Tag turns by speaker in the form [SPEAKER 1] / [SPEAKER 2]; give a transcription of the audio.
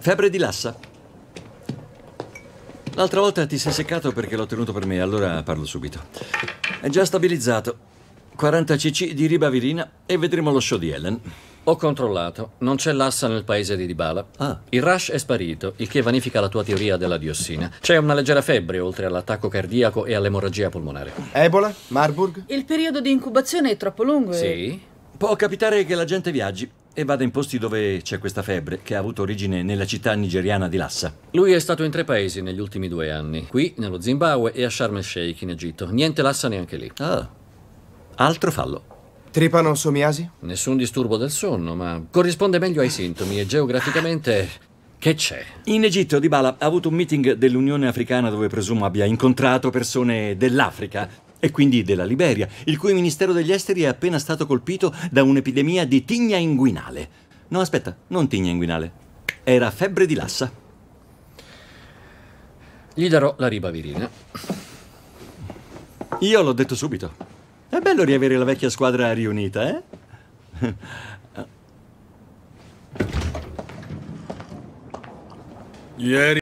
[SPEAKER 1] Febbre di Lassa. L'altra volta ti sei seccato perché l'ho tenuto per me, allora parlo subito. È già stabilizzato. 40 cc di ribavirina e vedremo lo show di Ellen. Ho controllato, non c'è lassa nel paese di Dibala. Ah. Il rush è sparito, il che vanifica la tua teoria della diossina. C'è una leggera febbre oltre all'attacco cardiaco e all'emorragia polmonare. Ebola? Marburg?
[SPEAKER 2] Il periodo di incubazione è troppo lungo e... Sì.
[SPEAKER 1] Può capitare che la gente viaggi e vada in posti dove c'è questa febbre che ha avuto origine nella città nigeriana di Lassa. Lui è stato in tre paesi negli ultimi due anni, qui nello Zimbabwe e a Sharm el Sheikh in Egitto. Niente Lassa neanche lì. Ah, altro fallo. Tripanosomiasi? Nessun disturbo del sonno, ma corrisponde meglio ai sintomi e geograficamente... Che c'è? In Egitto Dybala ha avuto un meeting dell'Unione Africana dove presumo abbia incontrato persone dell'Africa e quindi della Liberia, il cui Ministero degli Esteri è appena stato colpito da un'epidemia di tigna inguinale. No, aspetta, non tigna inguinale. Era febbre di lassa. Gli darò la ribavirina. Io l'ho detto subito. È bello riavere la vecchia squadra riunita, eh? Ieri